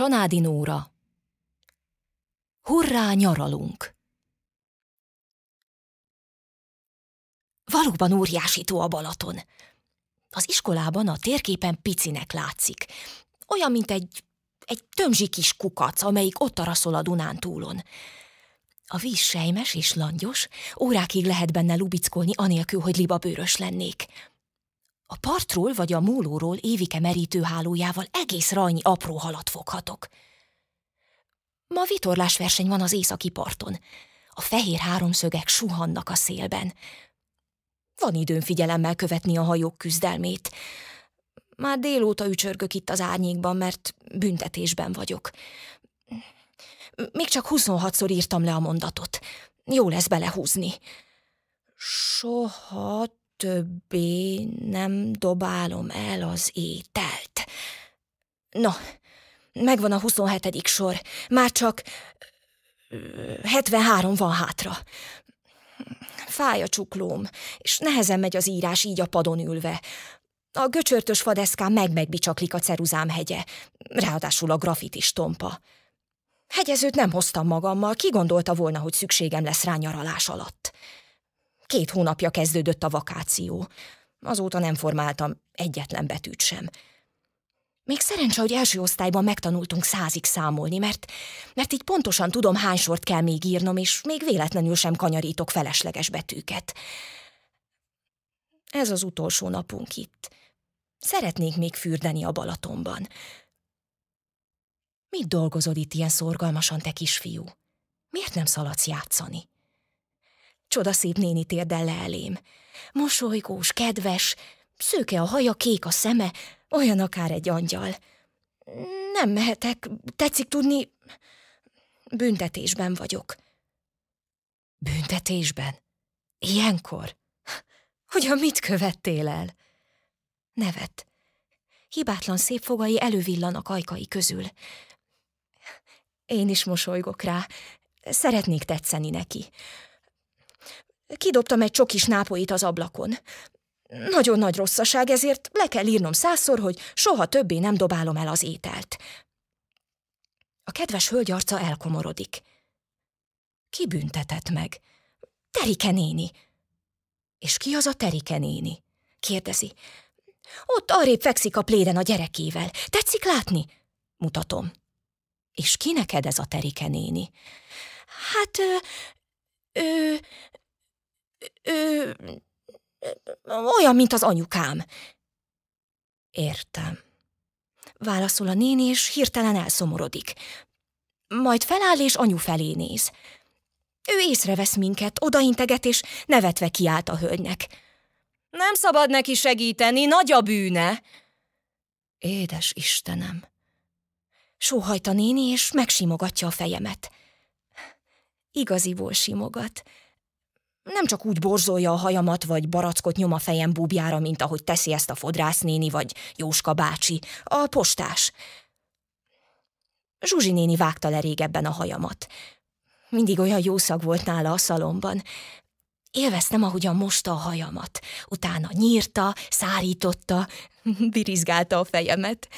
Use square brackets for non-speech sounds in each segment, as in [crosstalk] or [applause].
Csanádi Nóra Hurrá nyaralunk! Valóban óriásító a Balaton. Az iskolában a térképen picinek látszik. Olyan, mint egy, egy tömzsi kis kukac, amelyik ott araszol a túlon. A víz sejmes és langyos, órákig lehet benne lubickolni, anélkül, hogy bőrös lennék. A partról vagy a mólóról évike merítőhálójával egész rajnyi apró halat foghatok. Ma vitorlásverseny van az északi parton. A fehér háromszögek suhannak a szélben. Van időm figyelemmel követni a hajók küzdelmét. Már délóta ücsörgök itt az árnyékban, mert büntetésben vagyok. Még csak 26-szor írtam le a mondatot. Jó lesz belehúzni. Soha többé nem dobálom el az ételt. No, megvan a 27. sor, már csak 73 van hátra. Fáj a csuklóm, és nehezen megy az írás így a padon ülve. A göcsörtös fadeszkán meg-megbicsaklik a ceruzám hegye, ráadásul a grafit is tompa. Hegyezőt nem hoztam magammal, ki gondolta volna, hogy szükségem lesz rá nyaralás alatt. Két hónapja kezdődött a vakáció. Azóta nem formáltam egyetlen betűt sem. Még szerencse, hogy első osztályban megtanultunk százig számolni, mert, mert így pontosan tudom, hány sort kell még írnom, és még véletlenül sem kanyarítok felesleges betűket. Ez az utolsó napunk itt. Szeretnék még fürdeni a Balatonban. Mit dolgozod itt ilyen szorgalmasan, te kisfiú? Miért nem szaladsz játszani? Csodaszép néni térdel le elém. Mosolygós, kedves, szőke a haja, kék a szeme, olyan akár egy angyal. Nem mehetek, tetszik tudni, büntetésben vagyok. Büntetésben? Ilyenkor? Hogyan mit követtél el? Nevet. Hibátlan szép fogai elővillanak ajkai közül. Én is mosolygok rá. Szeretnék tetszeni neki. Kidobtam egy csokis nápoit az ablakon. Nagyon nagy rosszaság, ezért le kell írnom százszor, hogy soha többé nem dobálom el az ételt. A kedves hölgy arca elkomorodik. Ki büntetett meg? Terike néni. És ki az a Terike néni? kérdezi. Ott arrébb fekszik a pléden a gyerekével. Tetszik látni? Mutatom. És ki neked ez a Terike néni? Hát, ő, ő ő... olyan, mint az anyukám. Értem. Válaszol a néni, és hirtelen elszomorodik. Majd feláll, és anyu felé néz. Ő észrevesz minket, odainteget, és nevetve kiált a hölgynek. Nem szabad neki segíteni, nagy a bűne! Édes Istenem! Sóhajt a néni, és megsimogatja a fejemet. Igaziból simogat nem csak úgy borzolja a hajamat, vagy barackot nyom a fejem búbjára, mint ahogy teszi ezt a fodrásznéni, vagy Jóska bácsi, a postás. Zsuzsi néni vágta le régebben a hajamat. Mindig olyan jó szag volt nála a szalomban. Élveztem, ahogyan mosta a hajamat. Utána nyírta, szárította, [laughs] birizgálta a fejemet.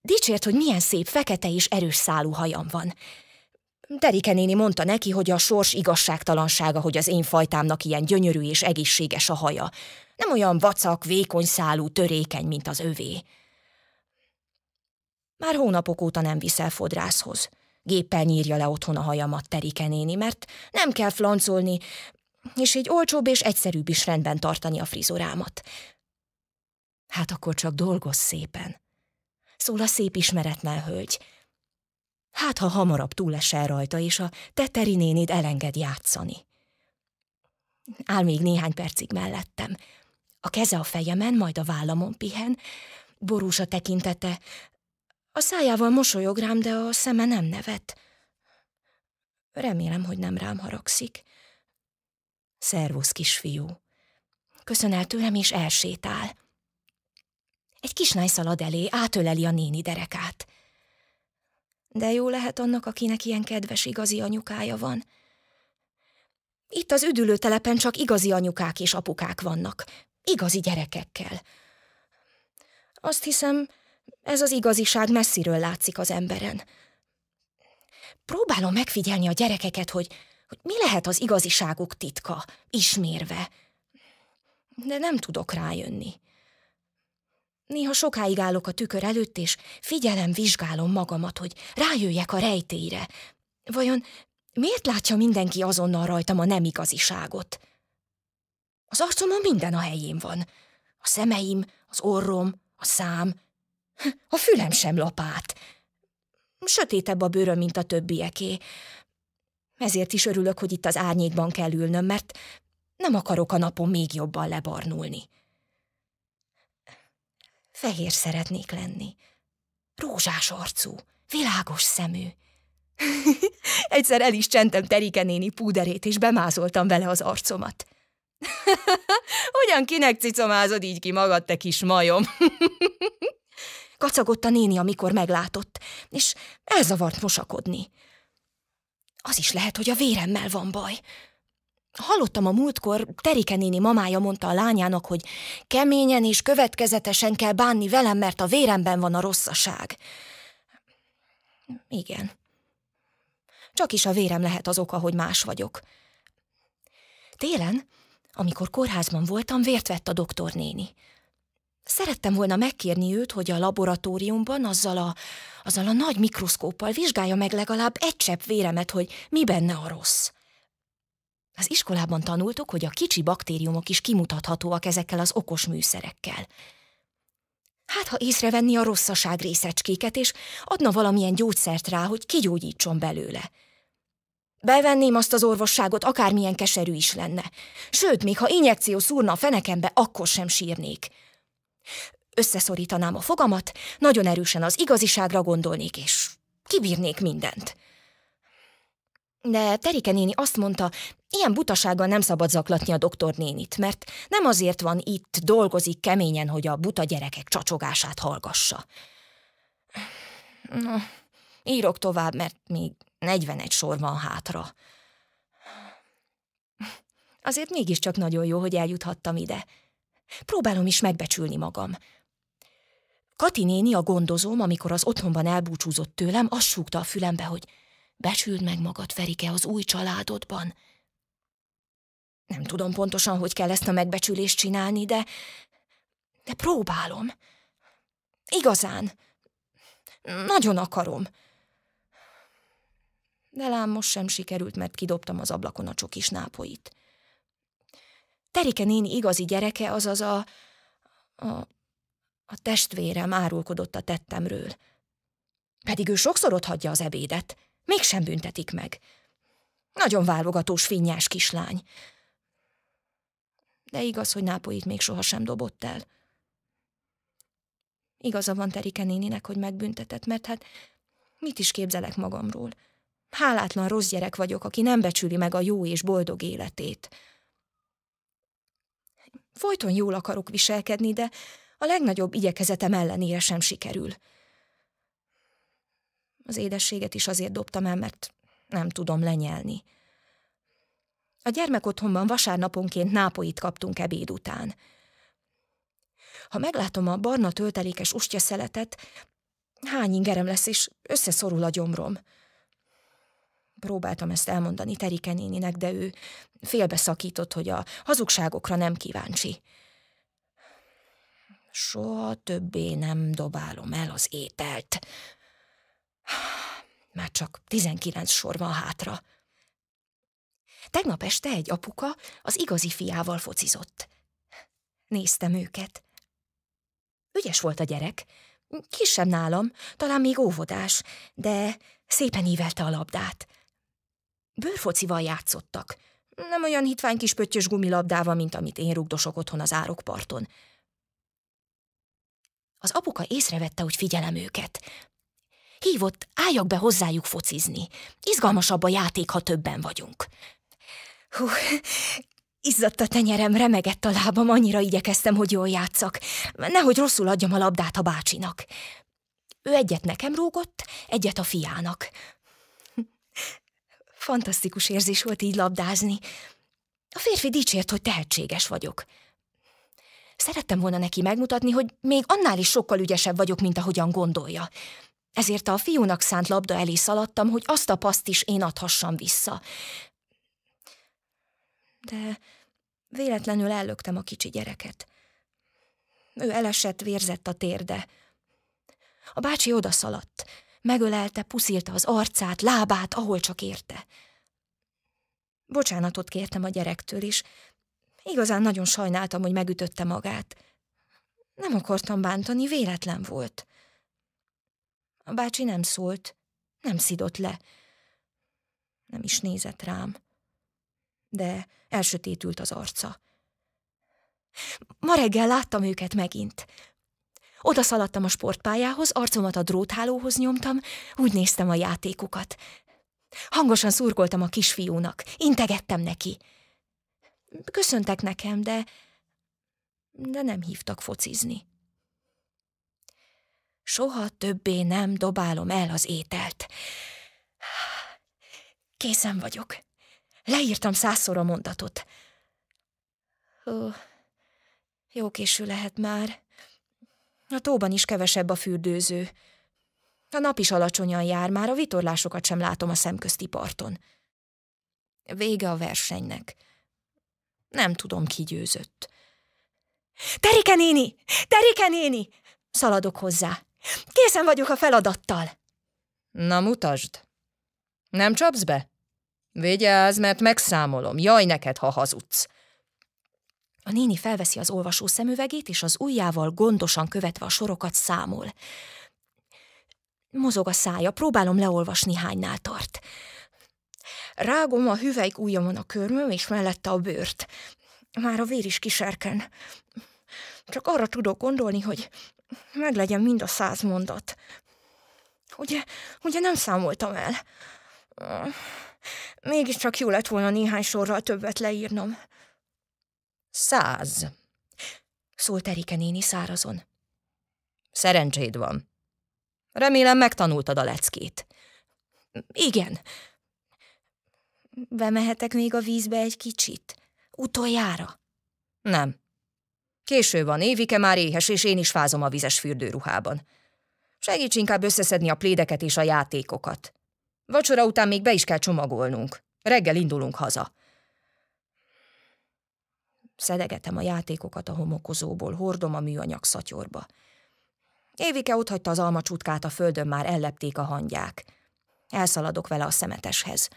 Dicsért, hogy milyen szép fekete és erős szálú hajam van. Terike néni mondta neki, hogy a sors igazságtalansága, hogy az én fajtámnak ilyen gyönyörű és egészséges a haja. Nem olyan vacak, vékony szálú, törékeny, mint az övé. Már hónapok óta nem viszel fodrászhoz. Géppel nyírja le otthon a hajamat Terike néni, mert nem kell flancolni, és így olcsóbb és egyszerűbb is rendben tartani a frizurámat. Hát akkor csak dolgozz szépen. Szól a szép ismeretlen hölgy – hát ha hamarabb túlesel rajta, és a teteri nénéd elenged játszani. Áll még néhány percig mellettem. A keze a fejemen, majd a vállamon pihen, borús a tekintete. A szájával mosolyog rám, de a szeme nem nevet. Remélem, hogy nem rám haragszik. Szervusz, kisfiú. Köszön el tőlem, és elsétál. Egy kislány szalad elé, átöleli a néni derekát. De jó lehet annak, akinek ilyen kedves igazi anyukája van. Itt az üdülőtelepen csak igazi anyukák és apukák vannak. Igazi gyerekekkel. Azt hiszem, ez az igaziság messziről látszik az emberen. Próbálom megfigyelni a gyerekeket, hogy, hogy mi lehet az igaziságuk titka, ismérve. De nem tudok rájönni. Néha sokáig állok a tükör előtt, és figyelem, vizsgálom magamat, hogy rájöjjek a rejtélyre. Vajon miért látja mindenki azonnal rajtam a nem igaziságot? Az arcomon minden a helyén van. A szemeim, az orrom, a szám, a fülem sem lapát. Sötétebb a bőröm, mint a többieké. Ezért is örülök, hogy itt az árnyékban kell ülnöm, mert nem akarok a napon még jobban lebarnulni fehér szeretnék lenni. Rózsás arcú, világos szemű. [laughs] Egyszer el is csentem Terike néni púderét, és bemázoltam vele az arcomat. Hogyan [laughs] kinek cicomázod így ki magad, te kis majom? [laughs] Kacagott a néni, amikor meglátott, és elzavart mosakodni. Az is lehet, hogy a véremmel van baj. Hallottam a múltkor, Terike néni mamája mondta a lányának, hogy keményen és következetesen kell bánni velem, mert a véremben van a rosszaság. Igen. Csak is a vérem lehet az oka, hogy más vagyok. Télen, amikor kórházban voltam, vért vett a doktor néni. Szerettem volna megkérni őt, hogy a laboratóriumban azzal a, azzal a nagy mikroszkóppal vizsgálja meg legalább egy csepp véremet, hogy mi benne a rossz. Az iskolában tanultuk, hogy a kicsi baktériumok is kimutathatóak ezekkel az okos műszerekkel. Hát, ha észrevenni a rosszaság részecskéket, és adna valamilyen gyógyszert rá, hogy kigyógyítson belőle. Bevenném azt az orvosságot, akármilyen keserű is lenne. Sőt, még ha injekció szúrna a fenekembe, akkor sem sírnék. Összeszorítanám a fogamat, nagyon erősen az igaziságra gondolnék, és kibírnék mindent. De Terike néni azt mondta, ilyen butasággal nem szabad zaklatni a doktornénit, mert nem azért van itt, dolgozik keményen, hogy a buta gyerekek csacsogását hallgassa. No, írok tovább, mert még 41 sor van hátra. Azért mégiscsak nagyon jó, hogy eljuthattam ide. Próbálom is megbecsülni magam. Kati néni a gondozóm, amikor az otthonban elbúcsúzott tőlem, azt súgta a fülembe, hogy – Becsüld meg magad, Ferike, az új családodban. Nem tudom pontosan, hogy kell ezt a megbecsülést csinálni, de... De próbálom. Igazán. Nagyon akarom. De lám most sem sikerült, mert kidobtam az ablakon a csokis nápoit. Terike néni igazi gyereke, azaz a... a a testvérem árulkodott a tettemről. Pedig ő sokszor ott hagyja az ebédet. Mégsem büntetik meg. Nagyon válogatós finnyás kislány. De igaz, hogy nápoit még sohasem dobott el. Igaza van Terike néninek, hogy megbüntetett, mert hát mit is képzelek magamról? Hálátlan rossz gyerek vagyok, aki nem becsüli meg a jó és boldog életét. Folyton jól akarok viselkedni, de a legnagyobb igyekezetem ellenére sem sikerül. Az édességet is azért dobtam el, mert nem tudom lenyelni. A gyermek otthonban vasárnaponként nápoit kaptunk ebéd után. Ha meglátom a barna töltelékes ustya szeletet, hány ingerem lesz, és összeszorul a gyomrom. Próbáltam ezt elmondani Terike néninek, de ő félbeszakított, hogy a hazugságokra nem kíváncsi. Soha többé nem dobálom el az ételt, már csak tizenkilenc sor van hátra. Tegnap este egy apuka az igazi fiával focizott. Néztem őket. Ügyes volt a gyerek, kisebb nálam, talán még óvodás, de szépen ívelte a labdát. Bőrfocival játszottak, nem olyan hitvány kis pöttyös gumilabdával, mint amit én rugdosok otthon az árokparton. Az apuka észrevette, hogy figyelem őket. Hívott, álljak be hozzájuk focizni. Izgalmasabb a játék, ha többen vagyunk. Hú, izzadt a tenyerem, remegett a lábam, annyira igyekeztem, hogy jól játszak. Nehogy rosszul adjam a labdát a bácsinak. Ő egyet nekem rúgott, egyet a fiának. Fantasztikus érzés volt így labdázni. A férfi dicsért, hogy tehetséges vagyok. Szerettem volna neki megmutatni, hogy még annál is sokkal ügyesebb vagyok, mint ahogyan gondolja. Ezért a fiúnak szánt labda elé szaladtam, hogy azt a paszt is én adhassam vissza. De véletlenül ellöktem a kicsi gyereket. Ő elesett, vérzett a térde. A bácsi odaszaladt. Megölelte, puszilta az arcát, lábát, ahol csak érte. Bocsánatot kértem a gyerektől is. Igazán nagyon sajnáltam, hogy megütötte magát. Nem akartam bántani, véletlen volt. A bácsi nem szólt, nem szidott le. Nem is nézett rám. De elsötétült az arca. Ma reggel láttam őket megint. Oda szaladtam a sportpályához, arcomat a dróthálóhoz nyomtam, úgy néztem a játékukat. Hangosan szurkoltam a kisfiúnak, integettem neki. Köszöntek nekem, de... de nem hívtak focizni soha többé nem dobálom el az ételt. Készen vagyok. Leírtam százszor a mondatot. Ó, jó késő lehet már. A tóban is kevesebb a fürdőző. A nap is alacsonyan jár, már a vitorlásokat sem látom a szemközti parton. Vége a versenynek. Nem tudom, ki győzött. Terike néni! Terike néni! Szaladok hozzá. Készen vagyok a feladattal. Na mutasd. Nem csapsz be? Vigyázz, mert megszámolom. Jaj neked, ha hazudsz. A néni felveszi az olvasó szemüvegét, és az ujjával gondosan követve a sorokat számol. Mozog a szája, próbálom leolvasni, hánynál tart. Rágom a hüvelyk ujjamon a körmöm, és mellette a bőrt. Már a vér is kiserken. Csak arra tudok gondolni, hogy meglegyen mind a száz mondat. Ugye, ugye nem számoltam el. Mégiscsak jó lett volna néhány sorral többet leírnom. Száz, szólt Erike néni szárazon. Szerencséd van. Remélem megtanultad a leckét. Igen. Bemehetek még a vízbe egy kicsit? Utoljára? Nem. Késő van, Évike már éhes, és én is fázom a vizes fürdőruhában. Segíts inkább összeszedni a plédeket és a játékokat. Vacsora után még be is kell csomagolnunk. Reggel indulunk haza. Szedegetem a játékokat a homokozóból, hordom a műanyag szatyorba. Évike otthagyta az almacsutkát a földön, már ellepték a hangyák. Elszaladok vele a szemeteshez.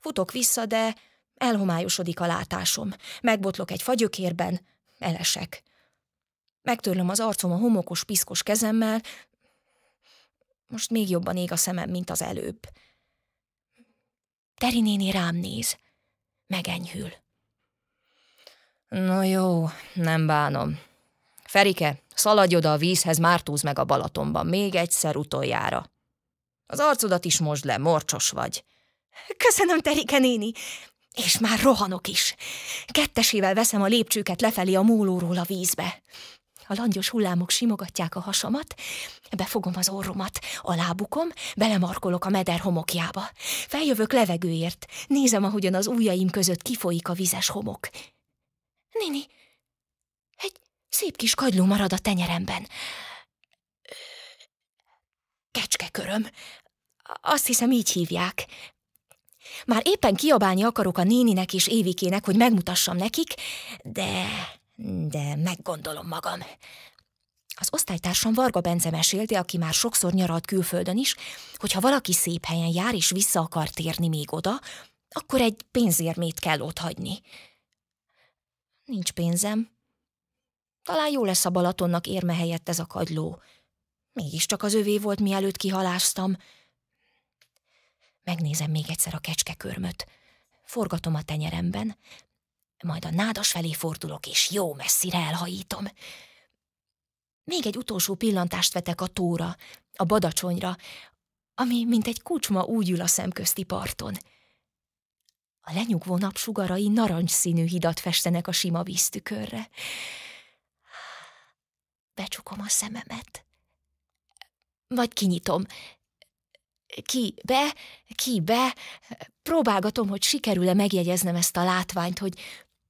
Futok vissza, de elhomályosodik a látásom. Megbotlok egy fagyökérben, elesek. Megtörlöm az arcom a homokos, piszkos kezemmel, most még jobban ég a szemem, mint az előbb. Teri néni rám néz. Megenyhül. No jó, nem bánom. Ferike, szaladj oda a vízhez, mártúz meg a Balatonban, még egyszer utoljára. Az arcodat is mosd le, morcsos vagy. Köszönöm, Terike néni. És már rohanok is. Kettesével veszem a lépcsőket lefelé a mólóról a vízbe. A langyos hullámok simogatják a hasamat, befogom az orromat, a lábukom, belemarkolok a meder homokjába. Feljövök levegőért, nézem, ahogyan az ujjaim között kifolyik a vizes homok. Nini, egy szép kis kagyló marad a tenyeremben. Kecskeköröm. Azt hiszem, így hívják. Már éppen kiabálni akarok a néninek és Évikének, hogy megmutassam nekik, de... de meggondolom magam. Az osztálytársam Varga Bence mesélte, aki már sokszor nyaralt külföldön is, hogy ha valaki szép helyen jár és vissza akar térni még oda, akkor egy pénzérmét kell otthagyni. Nincs pénzem. Talán jó lesz a Balatonnak érme helyett ez a kagyló. Mégiscsak az övé volt, mielőtt kihaláztam. Megnézem még egyszer a kecskekörmöt. Forgatom a tenyeremben, majd a nádas felé fordulok, és jó messzire elhajítom. Még egy utolsó pillantást vetek a tóra, a badacsonyra, ami mint egy kucsma úgy ül a szemközti parton. A lenyugvó napsugarai narancsszínű hidat festenek a sima víztükörre. Becsukom a szememet. Vagy kinyitom, ki, be, ki, be. Próbálgatom, hogy sikerül-e megjegyeznem ezt a látványt, hogy,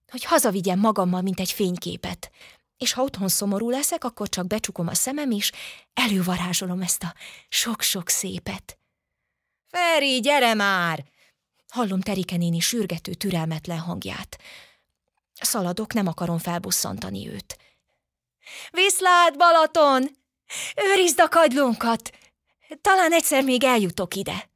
hogy hazavigyem magammal, mint egy fényképet. És ha otthon szomorú leszek, akkor csak becsukom a szemem, és elővarázsolom ezt a sok-sok szépet. Feri, gyere már! Hallom Terike néni sürgető, türelmetlen hangját. Szaladok, nem akarom felbusszantani őt. Viszlát, Balaton! Őrizd a kagylónkat! Talán egyszer még eljutok ide.